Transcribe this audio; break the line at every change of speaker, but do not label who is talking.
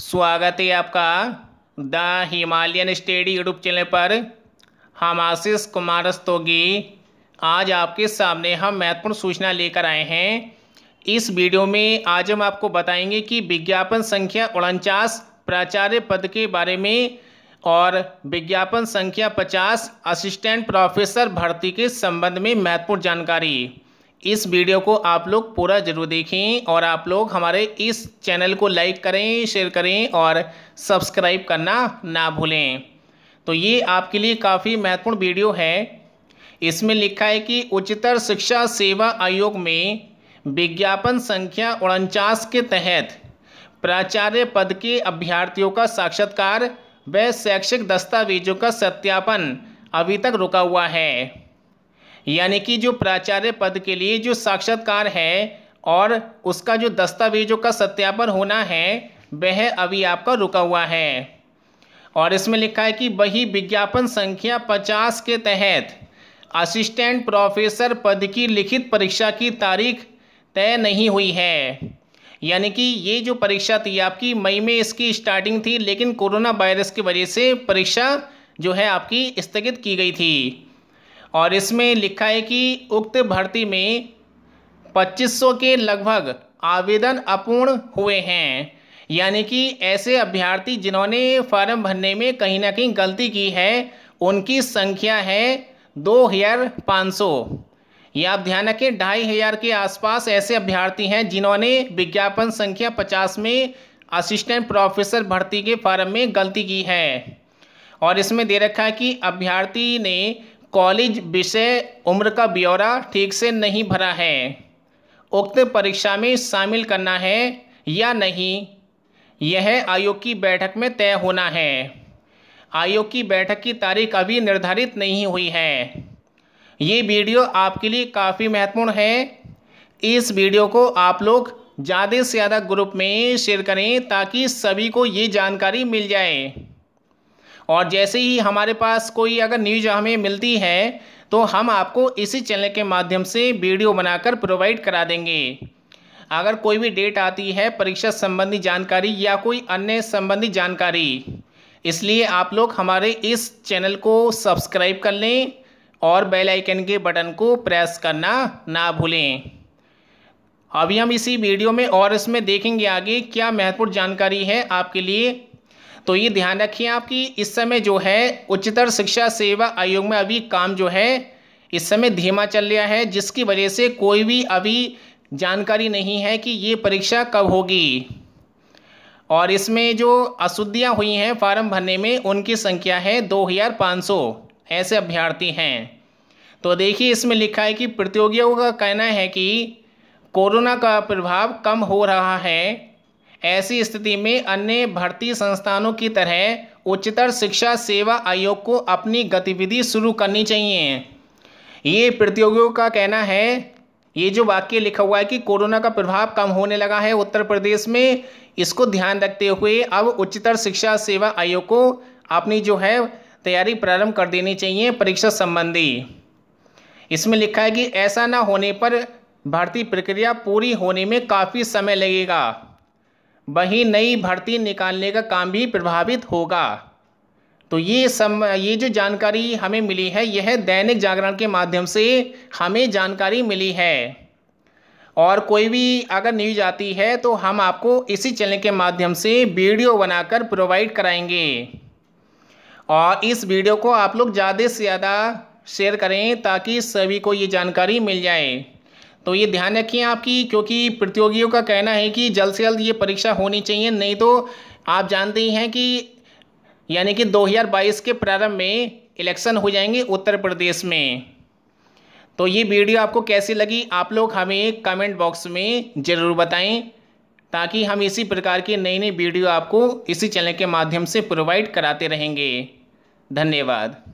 स्वागत है आपका the Himalayan study YouTube channel पर हम आशीष कुमार रस्तोगी आज आपके सामने हम महत्वपूर्ण सूचना लेकर आए हैं इस वीडियो में आज हम आपको बताएंगे कि विज्ञापन संख्या उनचास प्राचार्य पद के बारे में और विज्ञापन संख्या पचास असिस्टेंट प्रोफेसर भर्ती के संबंध में महत्वपूर्ण जानकारी इस वीडियो को आप लोग पूरा जरूर देखें और आप लोग हमारे इस चैनल को लाइक करें शेयर करें और सब्सक्राइब करना ना भूलें तो ये आपके लिए काफ़ी महत्वपूर्ण वीडियो है इसमें लिखा है कि उच्चतर शिक्षा सेवा आयोग में विज्ञापन संख्या उनचास के तहत प्राचार्य पद के अभ्यर्थियों का साक्षात्कार व शैक्षिक दस्तावेजों का सत्यापन अभी तक रुका हुआ है यानी कि जो प्राचार्य पद के लिए जो साक्षात्कार है और उसका जो दस्तावेजों का सत्यापन होना है वह अभी आपका रुका हुआ है और इसमें लिखा है कि वही विज्ञापन संख्या पचास के तहत असिस्टेंट प्रोफेसर पद की लिखित परीक्षा की तारीख तय नहीं हुई है यानी कि ये जो परीक्षा थी आपकी मई में इसकी स्टार्टिंग थी लेकिन कोरोना वायरस की वजह से परीक्षा जो है आपकी स्थगित की गई थी और इसमें लिखा है कि उक्त भर्ती में 2500 के लगभग आवेदन अपूर्ण हुए हैं यानी कि ऐसे अभ्यर्थी जिन्होंने फॉर्म भरने में कहीं ना कहीं गलती की है उनकी संख्या है दो हज़ार पाँच सौ ये आप ध्यान रखें ढाई हज़ार के आसपास ऐसे अभ्यर्थी हैं जिन्होंने विज्ञापन संख्या पचास में असिस्टेंट प्रोफेसर भर्ती के फॉर्म में गलती की है और इसमें दे रखा है कि अभ्यर्थी ने कॉलेज विषय उम्र का ब्यौरा ठीक से नहीं भरा है उक्त परीक्षा में शामिल करना है या नहीं यह आयोग की बैठक में तय होना है आयोग की बैठक की तारीख अभी निर्धारित नहीं हुई है ये वीडियो आपके लिए काफ़ी महत्वपूर्ण है इस वीडियो को आप लोग ज़्यादा से ज़्यादा ग्रुप में शेयर करें ताकि सभी को ये जानकारी मिल जाए और जैसे ही हमारे पास कोई अगर न्यूज हमें मिलती है तो हम आपको इसी चैनल के माध्यम से वीडियो बनाकर प्रोवाइड करा देंगे अगर कोई भी डेट आती है परीक्षा संबंधी जानकारी या कोई अन्य संबंधी जानकारी इसलिए आप लोग हमारे इस चैनल को सब्सक्राइब कर लें और बेल आइकन के बटन को प्रेस करना ना भूलें अभी हम इसी वीडियो में और इसमें देखेंगे आगे क्या महत्वपूर्ण जानकारी है आपके लिए तो ये ध्यान रखिए आपकी इस समय जो है उच्चतर शिक्षा सेवा आयोग में अभी काम जो है इस समय धीमा चल रहा है जिसकी वजह से कोई भी अभी जानकारी नहीं है कि ये परीक्षा कब होगी और इसमें जो अशुद्धियाँ हुई हैं फार्म भरने में उनकी संख्या है दो हज़ार पाँच सौ ऐसे अभ्यर्थी हैं तो देखिए इसमें लिखा है कि प्रतियोगियों का कहना है कि कोरोना का प्रभाव कम हो रहा है ऐसी स्थिति में अन्य भर्ती संस्थानों की तरह उच्चतर शिक्षा सेवा आयोग को अपनी गतिविधि शुरू करनी चाहिए ये प्रतियोगियों का कहना है ये जो वाक्य लिखा हुआ है कि कोरोना का प्रभाव कम होने लगा है उत्तर प्रदेश में इसको ध्यान रखते हुए अब उच्चतर शिक्षा सेवा आयोग को अपनी जो है तैयारी प्रारंभ कर देनी चाहिए परीक्षा संबंधी इसमें लिखा है कि ऐसा ना होने पर भर्ती प्रक्रिया पूरी होने में काफ़ी समय लगेगा वहीं नई भर्ती निकालने का काम भी प्रभावित होगा तो ये सम ये जो जानकारी हमें मिली है यह दैनिक जागरण के माध्यम से हमें जानकारी मिली है और कोई भी अगर न्यूज आती है तो हम आपको इसी चैनल के माध्यम से वीडियो बनाकर प्रोवाइड कराएंगे और इस वीडियो को आप लोग ज़्यादा से ज़्यादा शेयर करें ताकि सभी को ये जानकारी मिल जाए तो ये ध्यान रखिए आपकी क्योंकि प्रतियोगियों का कहना है कि जल्द से जल्द ये परीक्षा होनी चाहिए नहीं तो आप जानते ही हैं कि यानी कि 2022 के प्रारंभ में इलेक्शन हो जाएंगे उत्तर प्रदेश में तो ये वीडियो आपको कैसी लगी आप लोग हमें कमेंट बॉक्स में ज़रूर बताएं ताकि हम इसी प्रकार की नई नई वीडियो आपको इसी चैनल के माध्यम से प्रोवाइड कराते रहेंगे धन्यवाद